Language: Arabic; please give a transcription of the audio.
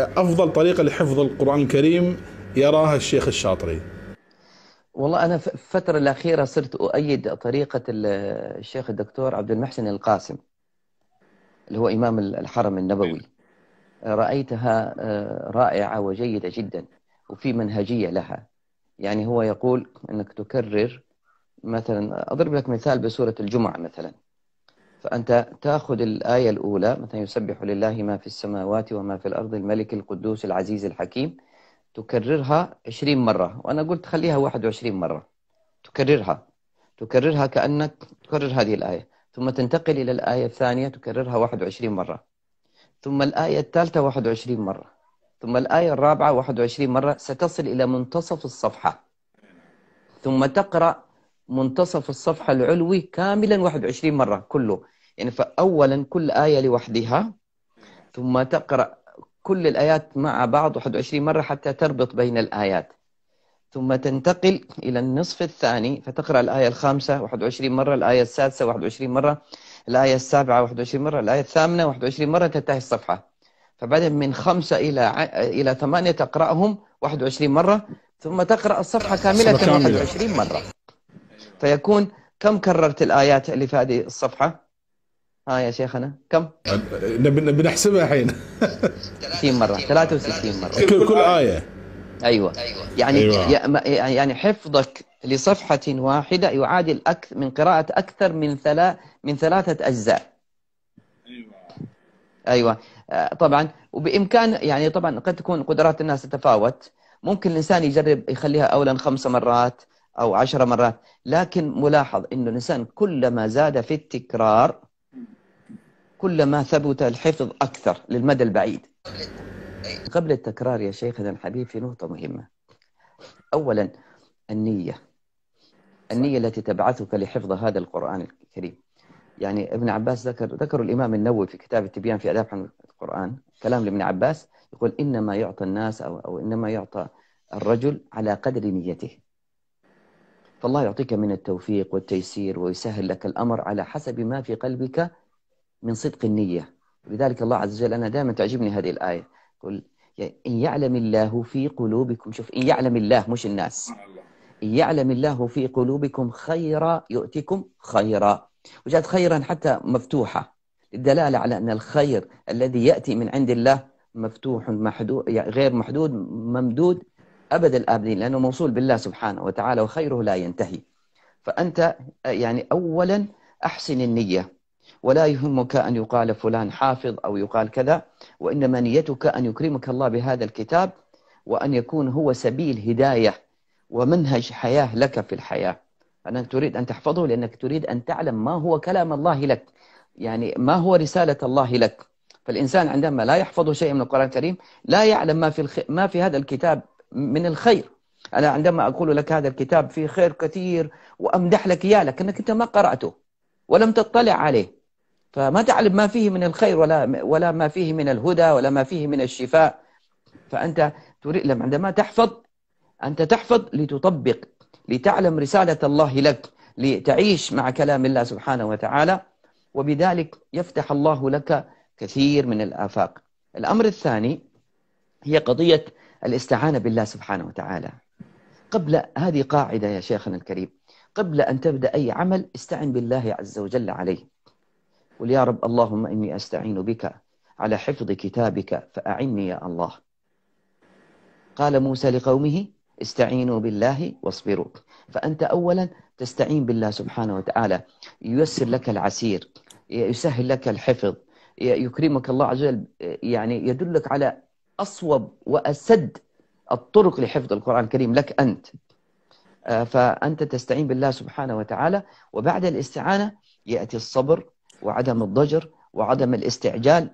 أفضل طريقة لحفظ القرآن الكريم يراها الشيخ الشاطري والله أنا في الفترة الأخيرة صرت أؤيد طريقة الشيخ الدكتور عبد المحسن القاسم اللي هو إمام الحرم النبوي أيوة. رأيتها آه، رائعة وجيدة جدا وفي منهجية لها يعني هو يقول أنك تكرر مثلا أضرب لك مثال بسورة الجمعة مثلا فأنت تأخذ الآية الأولى مثلا يسبح لله ما في السماوات وما في الأرض الملك القدوس العزيز الحكيم تكررها 20 مرة وأنا قلت خليها 21 مرة تكررها تكررها كأنك تكرر هذه الآية ثم تنتقل إلى الآية الثانية تكررها 21 مرة ثم الآية الثالثة 21 مرة ثم الآية الرابعة 21 مرة ستصل إلى منتصف الصفحة ثم تقرأ منتصف الصفحة العلوي كاملا 21 مرة كله يعني فأولا كل آية لوحدها ثم تقرأ كل الآيات مع بعض 21 مرة حتى تربط بين الآيات ثم تنتقل إلى النصف الثاني فتقرأ الآية الخامسة 21 مرة الآية السادسة 21 مرة الآية السابعة 21 مرة الآية الثامنة 21 مرة تنتهي الصفحة فبعدين من خمسة إلى إلى ثمانية تقرأهم 21 مرة ثم تقرأ الصفحة كاملة 21 مرة فيكون كم كررت الآيات اللي في هذه الصفحة؟ ها آه يا شيخنا كم؟ بنحسبها الحين 60 مرة 63 مرة كل, كل آية أيوة يعني أيوة. يعني, يعني حفظك لصفحة واحدة يعادل أكثر من قراءة أكثر من ثلاث من ثلاثة أجزاء أيوة أيوة آه، طبعا وبإمكان يعني طبعا قد تكون قدرات الناس تتفاوت ممكن الإنسان يجرب يخليها أولا خمس مرات أو عشر مرات لكن ملاحظ أنه الإنسان كلما زاد في التكرار كلما ثبت الحفظ أكثر للمدى البعيد قبل التكرار يا شيخنا الحبيب في نقطة مهمة أولا النية النية التي تبعثك لحفظ هذا القرآن الكريم يعني ابن عباس ذكر ذكر الإمام النووي في كتاب التبيان في آداب القرآن كلام لابن عباس يقول إنما يعطى الناس أو, أو إنما يعطى الرجل على قدر نيته فالله يعطيك من التوفيق والتيسير ويسهل لك الأمر على حسب ما في قلبك من صدق النية لذلك الله عز وجل أنا دائما تعجبني هذه الآية يقول إن يعلم الله في قلوبكم شوف إن يعلم الله مش الناس إن يعلم الله في قلوبكم خيرا يؤتكم خيرا وجاءت خيرا حتى مفتوحة الدلالة على أن الخير الذي يأتي من عند الله مفتوح محدود يعني غير محدود ممدود أبد الآبدين لأنه موصول بالله سبحانه وتعالى وخيره لا ينتهي فأنت يعني أولا أحسن النية ولا يهمك أن يقال فلان حافظ أو يقال كذا وإنما نيتك أن يكرمك الله بهذا الكتاب وأن يكون هو سبيل هداية ومنهج حياة لك في الحياة أنك تريد أن تحفظه لأنك تريد أن تعلم ما هو كلام الله لك يعني ما هو رسالة الله لك فالإنسان عندما لا يحفظ شيئا من القرآن الكريم لا يعلم ما في الخ... ما في هذا الكتاب من الخير أنا عندما أقول لك هذا الكتاب فيه خير كثير وأمدح لك إياه لكنك أنت ما قرأته ولم تطلع عليه فما تعلم ما فيه من الخير ولا ولا ما فيه من الهدى ولا ما فيه من الشفاء فأنت تريد عندما تحفظ أنت تحفظ لتطبق لتعلم رسالة الله لك لتعيش مع كلام الله سبحانه وتعالى وبذلك يفتح الله لك كثير من الآفاق الأمر الثاني هي قضية الاستعانة بالله سبحانه وتعالى قبل هذه قاعدة يا شيخنا الكريم قبل أن تبدأ أي عمل استعن بالله عز وجل عليه قل يا رب اللهم إني أستعين بك على حفظ كتابك فأعني يا الله قال موسى لقومه استعينوا بالله واصبروا فأنت أولا تستعين بالله سبحانه وتعالى ييسر لك العسير يسهل لك الحفظ يكرمك الله عز وجل يعني يدلك على أصوب وأسد الطرق لحفظ القرآن الكريم لك أنت آه، فأنت تستعين بالله سبحانه وتعالى وبعد الاستعانة يأتي الصبر وعدم الضجر وعدم الاستعجال